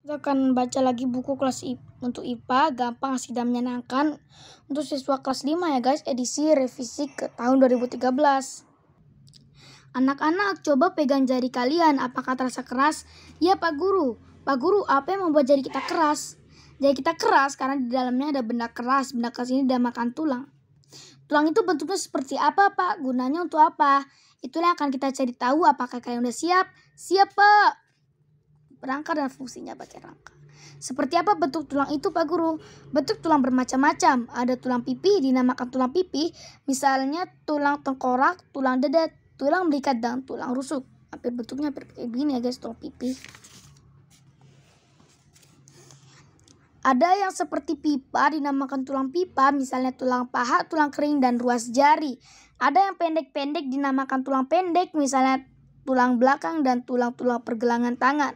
Kita akan baca lagi buku kelas I untuk IPA, gampang asik dan menyenangkan untuk siswa kelas 5 ya guys, edisi revisi ke tahun 2013. Anak-anak, coba pegang jari kalian, apakah terasa keras? Ya Pak Guru, Pak Guru, apa yang membuat jari kita keras? Jadi kita keras karena di dalamnya ada benda keras, benda keras ini dan makan tulang. Tulang itu bentuknya seperti apa Pak? Gunanya untuk apa? Itulah yang akan kita cari tahu apakah kalian udah siap? Siap Pak! rangka dan fungsinya bagi rangka. Seperti apa bentuk tulang itu Pak Guru? Bentuk tulang bermacam-macam. Ada tulang pipi dinamakan tulang pipi, misalnya tulang tengkorak, tulang dada, tulang belikat dan tulang rusuk. Hampir bentuknya hampir kayak begini ya guys, tulang pipi. Ada yang seperti pipa dinamakan tulang pipa, misalnya tulang paha, tulang kering dan ruas jari. Ada yang pendek-pendek dinamakan tulang pendek, misalnya tulang belakang dan tulang-tulang pergelangan tangan.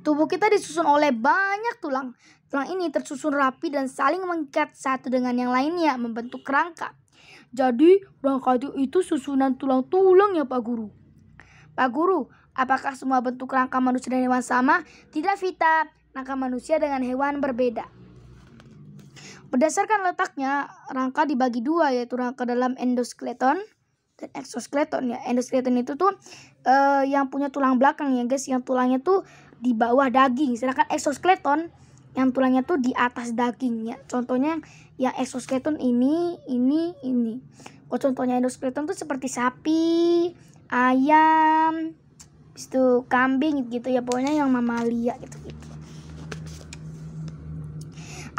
Tubuh kita disusun oleh banyak tulang. Tulang ini tersusun rapi dan saling mengikat satu dengan yang lainnya membentuk rangka. Jadi, rangka itu, itu susunan tulang-tulang ya Pak Guru. Pak Guru, apakah semua bentuk rangka manusia dan hewan sama? Tidak Vita, rangka manusia dengan hewan berbeda. Berdasarkan letaknya, rangka dibagi dua yaitu rangka dalam endoskeleton dan exoskeleton ya. Endoskeleton itu tuh uh, yang punya tulang belakang ya guys, yang tulangnya tuh di bawah daging sedangkan exoskeleton yang tulangnya tuh di atas dagingnya. contohnya yang exoskeleton ini ini ini oh contohnya endoskeleton tuh seperti sapi ayam itu kambing gitu ya pokoknya yang mamalia gitu gitu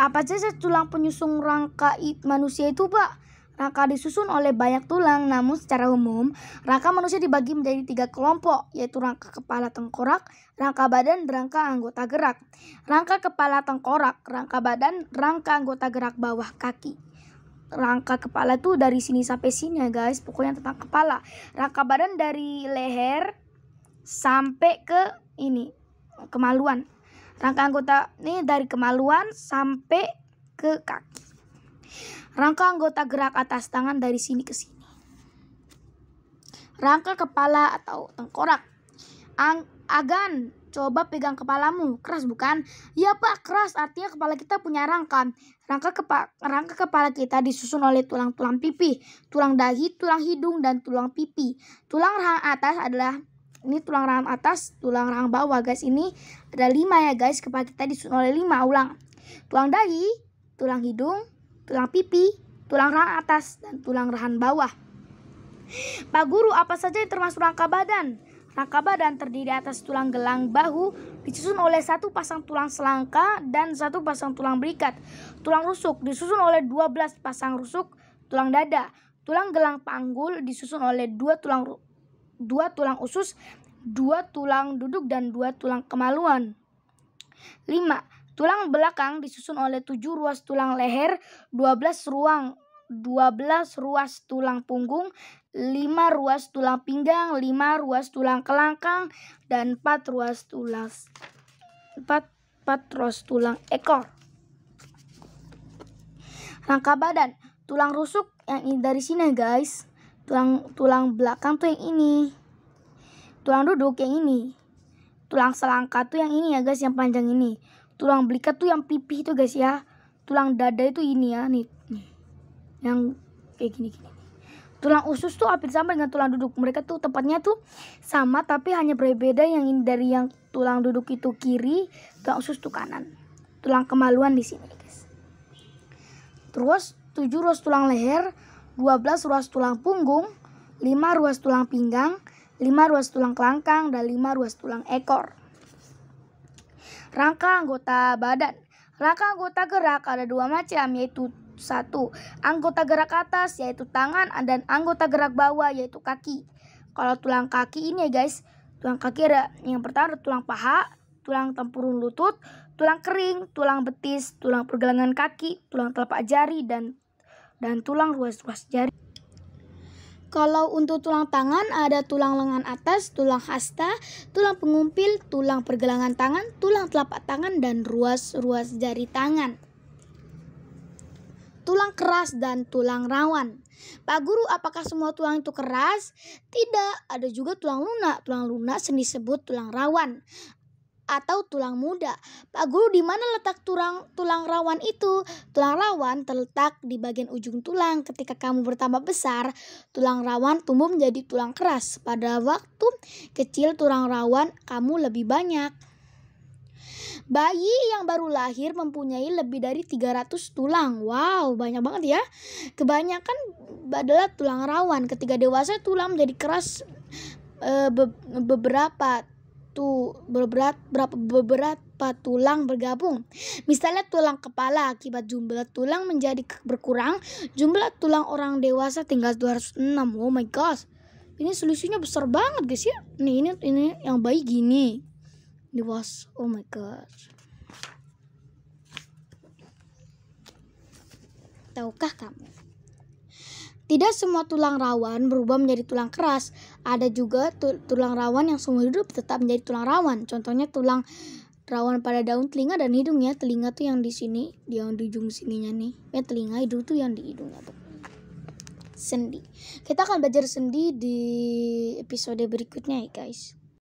apa saja tulang penyusung rangka manusia itu pak Raka disusun oleh banyak tulang, namun secara umum, raka manusia dibagi menjadi tiga kelompok, yaitu rangka kepala tengkorak, rangka badan, dan rangka anggota gerak. Rangka kepala tengkorak, rangka badan, rangka anggota gerak bawah kaki. Rangka kepala tuh dari sini sampai sini ya guys, pokoknya tentang kepala. Rangka badan dari leher sampai ke ini, kemaluan. Rangka anggota ini dari kemaluan sampai ke kaki. Rangka anggota gerak atas tangan dari sini ke sini. Rangka kepala atau tengkorak. Ang Agan, coba pegang kepalamu. Keras bukan? Ya pak, keras. Artinya kepala kita punya rangka. Rangka, kepa rangka kepala kita disusun oleh tulang-tulang pipi, tulang dahi, tulang hidung, dan tulang pipi. Tulang rahang atas adalah ini tulang rahang atas, tulang rahang bawah guys. Ini ada lima ya guys. Kepala kita disusun oleh lima ulang. Tulang dahi, tulang hidung, tulang pipi, tulang rahang atas, dan tulang rahang bawah. Pak Guru, apa saja yang termasuk rangka badan? Rangka badan terdiri atas tulang gelang bahu, disusun oleh satu pasang tulang selangka dan satu pasang tulang berikat. Tulang rusuk disusun oleh 12 pasang rusuk tulang dada. Tulang gelang panggul disusun oleh dua tulang dua tulang usus, dua tulang duduk dan dua tulang kemaluan. 5. Tulang belakang disusun oleh 7 ruas tulang leher, 12 ruang 12 ruas tulang punggung, 5 ruas tulang pinggang, 5 ruas tulang kelangkang, dan 4 ruas tulang 4, 4 ruas tulang ekor. Rangka badan, tulang rusuk yang ini dari sini guys. Tulang tulang belakang tuh yang ini. Tulang duduk yang ini. Tulang selangka tuh yang ini ya guys, yang panjang ini tulang belikat tuh yang pipih itu guys ya tulang dada itu ini ya nih, nih. yang kayak gini gini tulang usus tuh hampir sama dengan tulang duduk mereka tuh tempatnya tuh sama tapi hanya berbeda yang ini dari yang tulang duduk itu kiri tulang usus tuh kanan tulang kemaluan di sini guys terus 7 ruas tulang leher 12 ruas tulang punggung 5 ruas tulang pinggang 5 ruas tulang kelangkang dan 5 ruas tulang ekor Rangka anggota badan. Rangka anggota gerak ada dua macam yaitu satu anggota gerak atas yaitu tangan dan anggota gerak bawah yaitu kaki. Kalau tulang kaki ini ya guys, tulang kaki ada yang pertama ada tulang paha, tulang tempurung lutut, tulang kering, tulang betis, tulang pergelangan kaki, tulang telapak jari dan dan tulang ruas-ruas jari. Kalau untuk tulang tangan ada tulang lengan atas, tulang hasta, tulang pengumpil, tulang pergelangan tangan, tulang telapak tangan dan ruas-ruas jari tangan. Tulang keras dan tulang rawan. Pak guru, apakah semua tulang itu keras? Tidak, ada juga tulang lunak. Tulang lunak sendiri disebut tulang rawan atau tulang muda. Pak Guru, di mana letak tulang tulang rawan itu? Tulang rawan terletak di bagian ujung tulang. Ketika kamu bertambah besar, tulang rawan tumbuh menjadi tulang keras. Pada waktu kecil tulang rawan kamu lebih banyak. Bayi yang baru lahir mempunyai lebih dari 300 tulang. Wow, banyak banget ya. Kebanyakan adalah tulang rawan. Ketika dewasa tulang menjadi keras e, be beberapa satu berberat berapa beberapa tulang bergabung. Misalnya tulang kepala akibat jumlah tulang menjadi berkurang, jumlah tulang orang dewasa tinggal 206. Oh my gosh. Ini solusinya besar banget guys ya. Nih ini ini yang bayi gini. Dewas. Oh my gosh. Tahukah kamu? Tidak semua tulang rawan berubah menjadi tulang keras. Ada juga tulang rawan yang seumur hidup tetap menjadi tulang rawan. Contohnya tulang rawan pada daun telinga dan hidungnya. Telinga tuh yang di sini, yang di ujung sininya nih. Ya telinga hidung tuh yang di hidungnya tuh. Sendi. Kita akan belajar sendi di episode berikutnya ya guys.